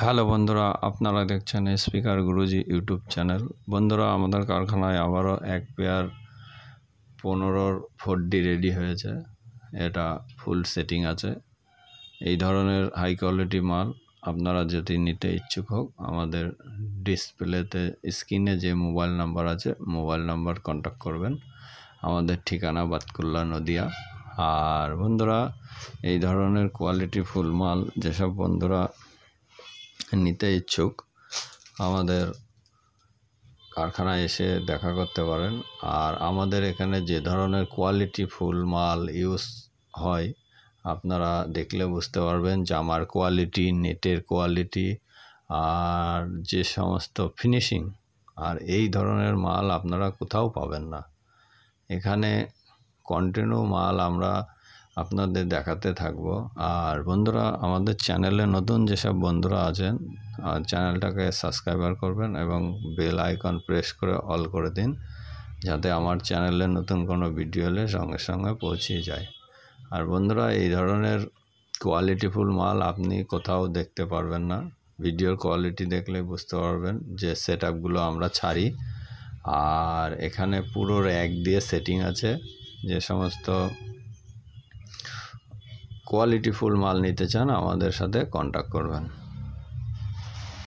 hello বন্ধুরা আপনারা দেখছেন স্পিকার গুরুজি ইউটিউব চ্যানেল বন্ধুরা আমাদের কারখানায় আবারও এক পেয়ার পনেরোর ফোর ডি রেডি হয়েছে এটা ফুল সেটিং আছে এই ধরনের হাই কোয়ালিটি মাল আপনারা যদি নিতে ইচ্ছুক হোক আমাদের ডিসপ্লেতে স্ক্রিনে যে মোবাইল নাম্বার আছে মোবাইল নাম্বার কন্ট্যাক্ট করবেন আমাদের ঠিকানা বাতকুল্লা নদিয়া আর বন্ধুরা এই ধরনের কোয়ালিটি ফুল মাল যেসব বন্ধুরা নিতে ইচ্ছুক আমাদের কারখানায় এসে দেখা করতে পারেন আর আমাদের এখানে যে ধরনের কোয়ালিটি ফুল মাল ইউজ হয় আপনারা দেখলে বুঝতে পারবেন জামার কোয়ালিটি নেটের কোয়ালিটি আর যে সমস্ত ফিনিশিং আর এই ধরনের মাল আপনারা কোথাও পাবেন না এখানে কন্টিনিউ মাল আমরা আপনাদের দেখাতে থাকব আর বন্ধুরা আমাদের চ্যানেলে নতুন যেসব বন্ধুরা আছেন চ্যানেলটাকে সাবস্ক্রাইবার করবেন এবং বেল আইকন প্রেস করে অল করে দিন যাতে আমার চ্যানেলে নতুন কোনো ভিডিও এলে সঙ্গে সঙ্গে পৌঁছে যায় আর বন্ধুরা এই ধরনের কোয়ালিটিফুল মাল আপনি কোথাও দেখতে পারবেন না ভিডিওর কোয়ালিটি দেখলে বুঝতে পারবেন যে সেট আমরা ছাড়ি আর এখানে পুরো র্যাক দিয়ে সেটিং আছে যে সমস্ত কোয়ালিটিফুল মাল নিতে চান আমাদের সাথে কন্ট্যাক্ট করবেন